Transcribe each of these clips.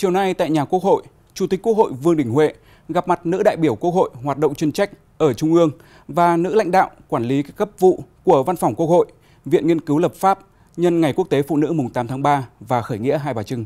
Chiều nay tại nhà Quốc hội, Chủ tịch Quốc hội Vương Đình Huệ gặp mặt nữ đại biểu Quốc hội hoạt động chuyên trách ở Trung ương và nữ lãnh đạo quản lý các cấp vụ của Văn phòng Quốc hội, Viện Nghiên cứu Lập pháp nhân Ngày Quốc tế Phụ nữ mùng 8 tháng 3 và khởi nghĩa Hai Bà Trưng.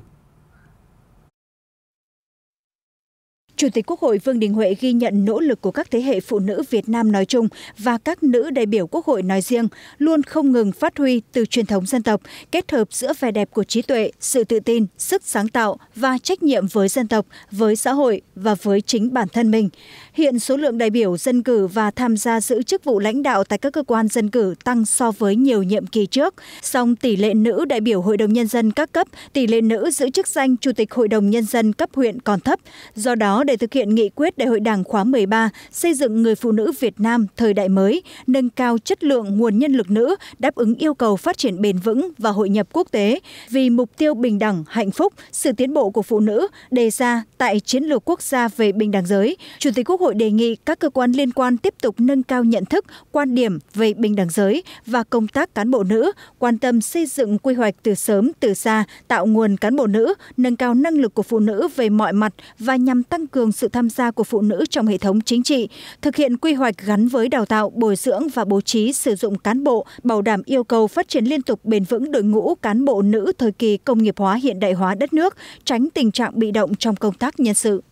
chủ tịch Quốc hội Vương Đình Huệ ghi nhận nỗ lực của các thế hệ phụ nữ Việt Nam nói chung và các nữ đại biểu Quốc hội nói riêng, luôn không ngừng phát huy từ truyền thống dân tộc, kết hợp giữa vẻ đẹp của trí tuệ, sự tự tin, sức sáng tạo và trách nhiệm với dân tộc, với xã hội và với chính bản thân mình. Hiện số lượng đại biểu dân cử và tham gia giữ chức vụ lãnh đạo tại các cơ quan dân cử tăng so với nhiều nhiệm kỳ trước, song tỷ lệ nữ đại biểu Hội đồng nhân dân các cấp, tỷ lệ nữ giữ chức danh chủ tịch Hội đồng nhân dân cấp huyện còn thấp. Do đó, để để thực hiện nghị quyết đại hội đảng khóa 13, xây dựng người phụ nữ Việt Nam thời đại mới, nâng cao chất lượng nguồn nhân lực nữ, đáp ứng yêu cầu phát triển bền vững và hội nhập quốc tế vì mục tiêu bình đẳng, hạnh phúc, sự tiến bộ của phụ nữ đề ra tại Chiến lược Quốc gia về bình đẳng giới. Chủ tịch Quốc hội đề nghị các cơ quan liên quan tiếp tục nâng cao nhận thức, quan điểm về bình đẳng giới và công tác cán bộ nữ, quan tâm xây dựng quy hoạch từ sớm từ xa, tạo nguồn cán bộ nữ, nâng cao năng lực của phụ nữ về mọi mặt và nhằm tăng cường cường sự tham gia của phụ nữ trong hệ thống chính trị thực hiện quy hoạch gắn với đào tạo bồi dưỡng và bố trí sử dụng cán bộ bảo đảm yêu cầu phát triển liên tục bền vững đội ngũ cán bộ nữ thời kỳ công nghiệp hóa hiện đại hóa đất nước tránh tình trạng bị động trong công tác nhân sự